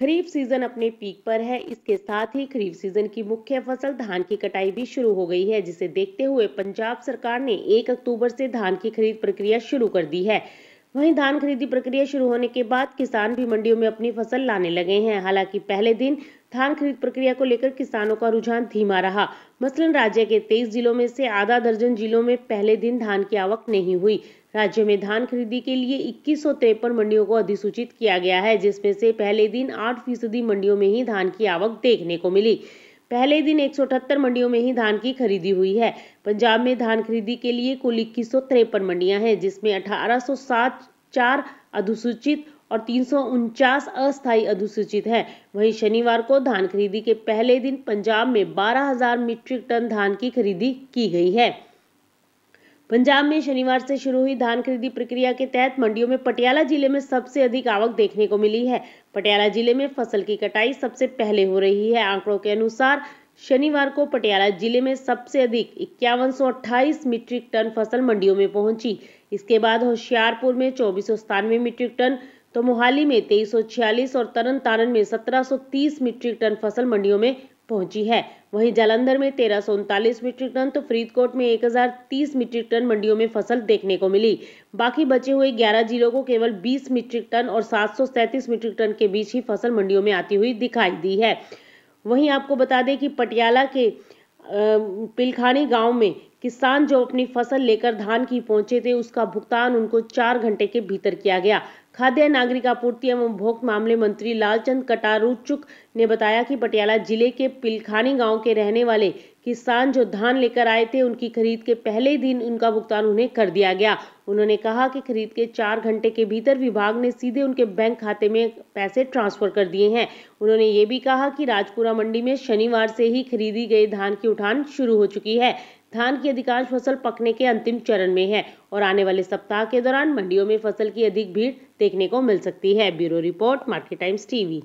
खरीफ season अपने peak पर है इसके साथ ही खरीफ सीजन की मुख्य फसल धान की कटाई भी शुरू हो गई है जिसे देखते हुए पंजाब सरकार ने 1 अक्टूबर से धान की खरीद प्रक्रिया शुरू कर दी है वहीं धान खरीदी प्रक्रिया शुरू होने के बाद किसान भी मंडियों में अपनी फसल लाने लगे हैं हालांकि पहले दिन धान खरीद प्रक्रिया को लेकर किसानों का रुझान धीमा रहा मसलन राज्य के तेईस जिलों में से आधा दर्जन जिलों में पहले दिन धान की आवक नहीं हुई राज्य में धान खरीदी के लिए इक्कीस मंडियों को अधिसूचित किया गया है जिसमें से पहले दिन आठ फीसदी मंडियों में ही धान की आवक देखने को मिली पहले दिन एक मंडियों में ही धान की खरीदी हुई है पंजाब में धान खरीदी के लिए कुल इक्कीस मंडियां हैं जिसमें 1807 चार अधिसूचित और तीन अस्थायी अधिसूचित है वहीं शनिवार को धान खरीदी के पहले दिन पंजाब में 12,000 मीट्रिक टन धान की खरीदी की गई है पंजाब में शनिवार से शुरू हुई धान खरीदी प्रक्रिया के तहत मंडियों में पटियाला जिले में सबसे अधिक आवक देखने को मिली है पटियाला जिले में फसल की कटाई सबसे पहले हो रही है आंकड़ों के अनुसार शनिवार को पटियाला जिले में सबसे अधिक इक्यावन मीट्रिक टन फसल मंडियों में पहुंची इसके बाद होशियारपुर में चौबीस सौ सतानवे मीट्रिक टन तो मोहाली में तेईस सौ छियालीस और तरन तारण में सत्रह सौ तीस मीट्रिक टन फसल मंडियों में पहुंची है वहीं जालंधर में तेरह सौ उनतालीस मीट्रिक टन तो फरीदकोट में एक हजार तीस मीट्रिक टन मंडियों में फसल देखने को मिली बाकी बचे हुए ग्यारह जिलों को केवल बीस मीट्रिक टन और सात सौ सैंतीस मीट्रिक टन के बीच ही फसल मंडियों में आती हुई दिखाई दी है वहीं आपको बता दें कि पटियाला के पिलखानी गांव में किसान जो अपनी फसल लेकर धान की पहुंचे थे उसका भुगतान उनको चार घंटे के भीतर किया गया खाद्य नागरिक आपूर्ति एवं उपभोक्त मामले मंत्री लालचंद कटारूचुक ने बताया कि पटियाला जिले के पिलखानी गांव के रहने वाले किसान जो धान लेकर आए थे उनकी खरीद के पहले ही दिन उनका भुगतान उन्हें कर दिया गया उन्होंने कहा कि खरीद के चार घंटे के भीतर विभाग ने सीधे उनके बैंक खाते में पैसे ट्रांसफर कर दिए हैं उन्होंने ये भी कहा कि राजपुरा मंडी में शनिवार से ही खरीदी गई धान की उठान शुरू हो चुकी है धान की अधिकांश फसल पकने के अंतिम चरण में है और आने वाले सप्ताह के दौरान मंडियों में फसल की अधिक भीड़ देखने को मिल सकती है bureau report Market Times TV